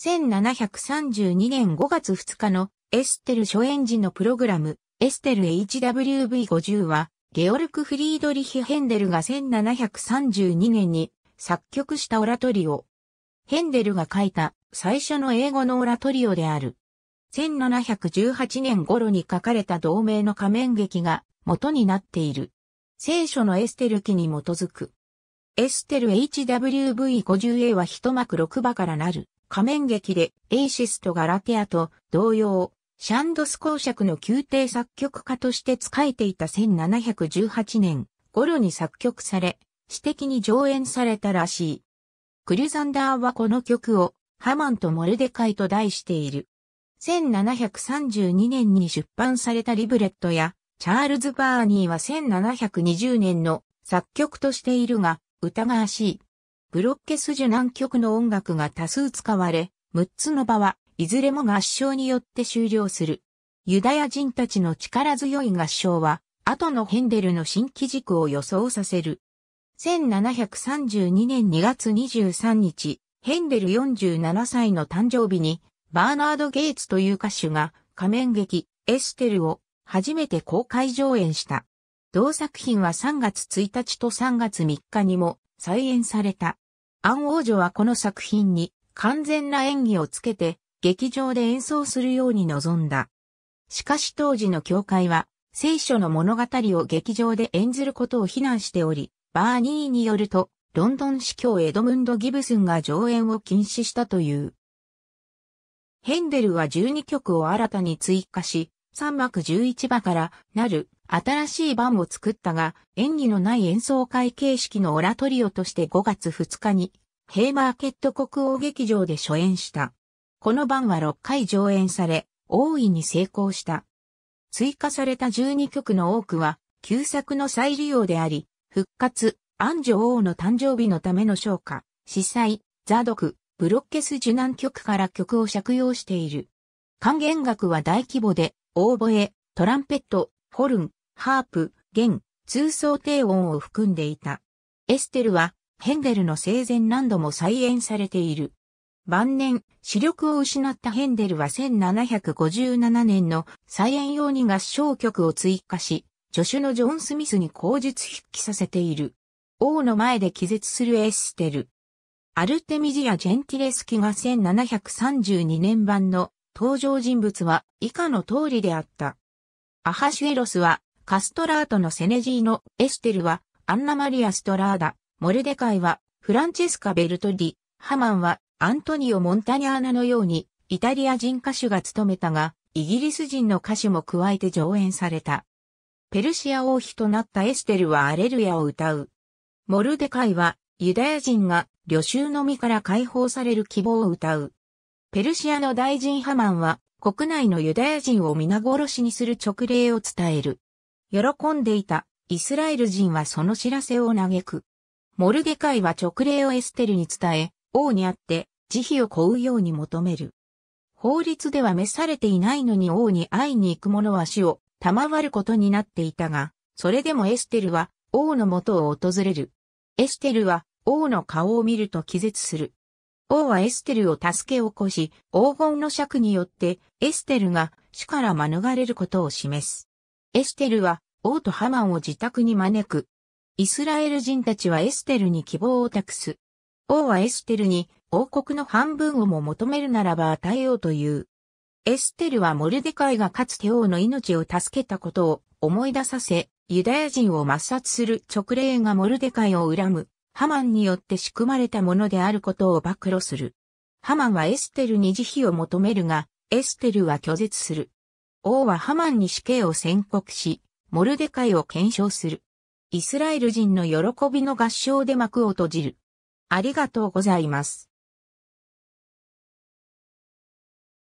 1732年5月2日のエステル初演時のプログラム、エステル HWV50 は、ゲオルク・フリードリヒ・ヘンデルが1732年に作曲したオラトリオ。ヘンデルが書いた最初の英語のオラトリオである。1718年頃に書かれた同名の仮面劇が元になっている。聖書のエステル記に基づく。エステル HWV50A は一幕6場からなる。仮面劇でエイシスとガラテアと同様、シャンドス公爵の宮廷作曲家として仕えていた1718年頃に作曲され、私的に上演されたらしい。クリュザンダーはこの曲をハマンとモルデカイと題している。1732年に出版されたリブレットや、チャールズ・バーニーは1720年の作曲としているが、疑わしい。ブロッケスジュ南極の音楽が多数使われ、6つの場はいずれも合唱によって終了する。ユダヤ人たちの力強い合唱は、後のヘンデルの新機軸を予想させる。1732年2月23日、ヘンデル47歳の誕生日に、バーナード・ゲイツという歌手が、仮面劇、エステルを初めて公開上演した。同作品は3月1日と3月3日にも再演された。アン王女はこの作品に完全な演技をつけて劇場で演奏するように臨んだ。しかし当時の教会は聖書の物語を劇場で演ずることを非難しており、バーニーによるとロンドン司教エドムンド・ギブスンが上演を禁止したという。ヘンデルは12曲を新たに追加し、3幕11場からなる新しい版を作ったが、演技のない演奏会形式のオラトリオとして5月2日に、ヘイマーケット国王劇場で初演した。この版は6回上演され、大いに成功した。追加された12曲の多くは、旧作の再利用であり、復活、アンジョ王の誕生日のための昇化、司祭、ザドク、ブロッケス受難曲から曲を借用している。還元額は大規模で、オーボエ、トランペット、ホルン、ハープ、弦、通奏低音を含んでいた。エステルは、ヘンデルの生前何度も再演されている。晩年、視力を失ったヘンデルは1757年の再演用に合唱曲を追加し、助手のジョン・スミスに口述筆記させている。王の前で気絶するエステル。アルテミジア・ジェンティレスキが1732年版の登場人物は以下の通りであった。アハシエロスはカストラートのセネジーノ、エステルは、アンナマリア・ストラーダ、モルデカイは、フランチェスカ・ベルトリ、ハマンは、アントニオ・モンタニアーナのように、イタリア人歌手が務めたが、イギリス人の歌手も加えて上演された。ペルシア王妃となったエステルはアレルヤを歌う。モルデカイは、ユダヤ人が、旅衆の身から解放される希望を歌う。ペルシアの大臣ハマンは、国内のユダヤ人を皆殺しにする勅令を伝える。喜んでいたイスラエル人はその知らせを嘆く。モルデカイは直令をエステルに伝え、王に会って慈悲を請うように求める。法律では召されていないのに王に会いに行く者は死を賜ることになっていたが、それでもエステルは王のもとを訪れる。エステルは王の顔を見ると気絶する。王はエステルを助け起こし、黄金の尺によってエステルが死から免れることを示す。エステルは王とハマンを自宅に招く。イスラエル人たちはエステルに希望を託す。王はエステルに王国の半分をも求めるならば与えようという。エステルはモルデカイがかつて王の命を助けたことを思い出させ、ユダヤ人を抹殺する直令がモルデカイを恨む、ハマンによって仕組まれたものであることを暴露する。ハマンはエステルに慈悲を求めるが、エステルは拒絶する。王はハマンに死刑を宣告し、モルデカイを検証する。イスラエル人の喜びの合唱で幕を閉じる。ありがとうございます。